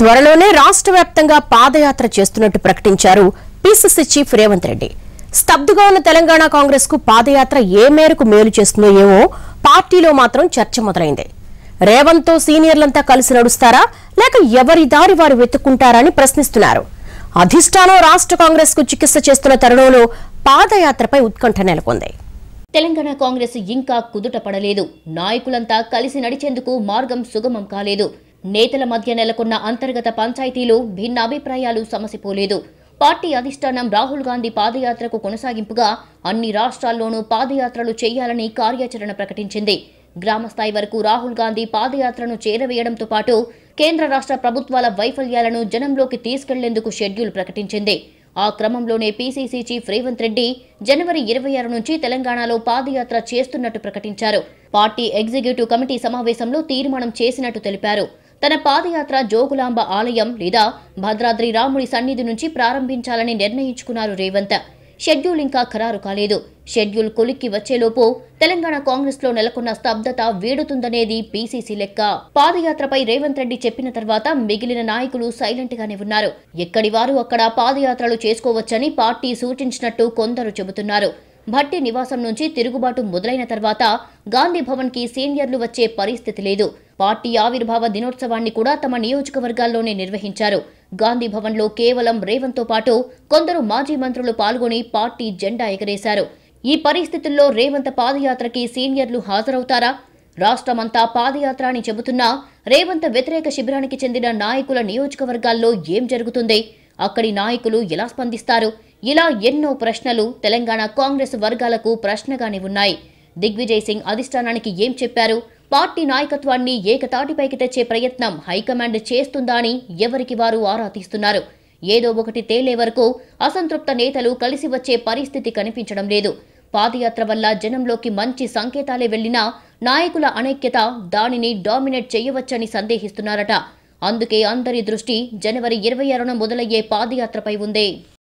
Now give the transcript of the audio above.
త్వరలోనే రాష్ట్ర వ్యాప్తంగా పాదయాత్ర చేస్తున్నట్టు ప్రకటించారు పిసిసి చీఫ్ రేవంత్ రెడ్డి స్తబ్దుగా ఉన్న తెలంగాణ కాంగ్రెస్ కు పాదయాత్ర ఏ మేరకు మేలు చేస్తుందో ఏమో పార్టీలో మాత్రం చర్చ మొదలైంది రేవంత్ తో సీనియర్లంతా కలిసి నడుస్తారా లేక ఎవరి దారి వారు వెతుక్కుంటారని ప్రశ్నిస్తున్నారు అధిష్టానం రాష్ట్ర కాంగ్రెస్ కు చికిత్స చేస్తున్న తరుణంలో పాదయాత్రపై ఉత్కంఠ నెలకొంది తెలంగాణ కాంగ్రెస్ ఇంకా కుదుట పడలేదు నాయకులంతా కలిసి నడిచేందుకు మార్గం సుగమం కాలేదు నేతల మధ్య నెలకొన్న అంతర్గత పంచాయతీలు భిన్న అభిప్రాయాలు సమసిపోలేదు పార్టీ అధిష్టానం రాహుల్ గాంధీ పాదయాత్రకు కొనసాగింపుగా అన్ని రాష్ట్రాల్లోనూ పాదయాత్రలు చేయాలని కార్యాచరణ ప్రకటించింది గ్రామస్థాయి వరకు రాహుల్ గాంధీ పాదయాత్రను చేరవేయడంతో పాటు కేంద్ర రాష్ట్ర ప్రభుత్వాల వైఫల్యాలను జనంలోకి తీసుకెళ్లేందుకు షెడ్యూల్ ప్రకటించింది ఆ క్రమంలోనే పీసీసీ చీఫ్ రేవంత్ రెడ్డి జనవరి ఇరవై ఆరు నుంచి తెలంగాణలో పాదయాత్ర చేస్తున్నట్టు ప్రకటించారు పార్టీ ఎగ్జిక్యూటివ్ కమిటీ సమావేశంలో తీర్మానం చేసినట్టు తెలిపారు తన పాదయాత్ర జోగులాంబ ఆలయం లేదా భద్రాద్రి రాముడి సన్నిధి నుంచి ప్రారంభించాలని నిర్ణయించుకున్నారు రేవంత్ షెడ్యూల్ ఇంకా ఖరారు కాలేదు షెడ్యూల్ కొలిక్కి వచ్చేలోపు తెలంగాణ కాంగ్రెస్ లో నెలకొన్న స్తబ్దత వీడుతుందనేది పీసీసీ లెక్క పాదయాత్రపై రేవంత్ రెడ్డి చెప్పిన తర్వాత మిగిలిన నాయకులు సైలెంట్ గానే ఉన్నారు ఎక్కడి వారు అక్కడ పాదయాత్రలు చేసుకోవచ్చని పార్టీ సూచించినట్టు కొందరు చెబుతున్నారు భట్టి నివాసం నుంచి తిరుగుబాటు మొదలైన తర్వాత గాంధీ భవన్కి సీనియర్లు వచ్చే పరిస్థితి లేదు పార్టీ ఆవిర్భావ దినోత్సవాన్ని కూడా తమ నియోజకవర్గాల్లోనే నిర్వహించారు గాంధీ భవన్లో కేవలం రేవంతో పాటు కొందరు మాజీ మంత్రులు పాల్గొని పార్టీ జెండా ఎగరేశారు ఈ పరిస్థితుల్లో రేవంత్ పాదయాత్రకి సీనియర్లు హాజరవుతారా రాష్ట్రమంతా పాదయాత్ర అని చెబుతున్నా రేవంత్ వ్యతిరేక శిబిరానికి చెందిన నాయకుల నియోజకవర్గాల్లో ఏం జరుగుతుంది అక్కడి నాయకులు ఎలా స్పందిస్తారు ఇలా ఎన్నో ప్రశ్నలు తెలంగాణ కాంగ్రెస్ వర్గాలకు ప్రశ్నగానే ఉన్నాయి దిగ్విజయ్ సింగ్ అధిష్టానానికి ఏం చెప్పారు పార్టీ నాయకత్వాన్ని ఏకతాటిపైకి తెచ్చే ప్రయత్నం హైకమాండ్ చేస్తుందా అని ఎవరికి వారు ఆరా తీస్తున్నారు ఏదో ఒకటి తేలే వరకు అసంతృప్త నేతలు కలిసి వచ్చే పరిస్థితి కనిపించడం లేదు పాదయాత్ర వల్ల జనంలోకి మంచి సంకేతాలే వెళ్లినా నాయకుల అనైక్యత దానిని డామినేట్ చేయవచ్చని సందేహిస్తున్నారట అందుకే అందరి దృష్టి జనవరి ఇరవై ఆరున మొదలయ్యే పాదయాత్రపై ఉంది